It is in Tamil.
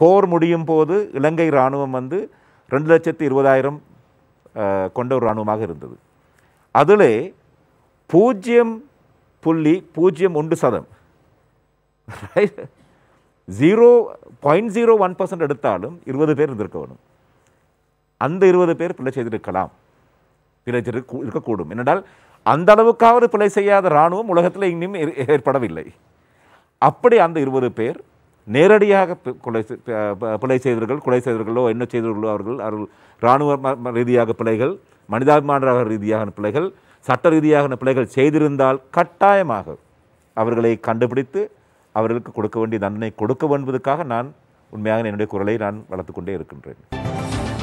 போர் முடியும் போது இலங்கை இராணுவம் வந்து ரெண்டு லட்சத்து இருபதாயிரம் கொண்ட ஒரு இராணுவமாக இருந்தது அதில் பூஜ்ஜியம் புள்ளி பூஜ்ஜியம் ஒன்று சதம் zero point zero one percent எடுத்தாலும் இருபது பேர் இருந்திருக்க வேணும் அந்த இருபது பேர் பிள்ளை செய்திருக்கலாம் பிள்ளை செய்து இருக்கக்கூடும் என்னென்றால் அந்த அளவுக்காவது பிழை செய்யாத இராணுவம் உலகத்தில் இன்னும் ஏற்படவில்லை அப்படி அந்த இருபது பேர் நேரடியாக கொலை கொலை செய்தவர்கள் கொலை செய்தவர்களோ என்ன செய்தவர்களோ அவர்கள் அவர்கள் இராணுவ ரீதியாக பிழைகள் மனிதாபிமான ரீதியான பிழைகள் சட்ட ரீதியான பிழைகள் செய்திருந்தால் கட்டாயமாக அவர்களை கண்டுபிடித்து அவர்களுக்கு கொடுக்க வேண்டிய தண்டனை கொடுக்க வேண்டுவதற்காக நான் உண்மையாக என்னுடைய குரலை நான் வளர்த்துக்கொண்டே இருக்கின்றேன்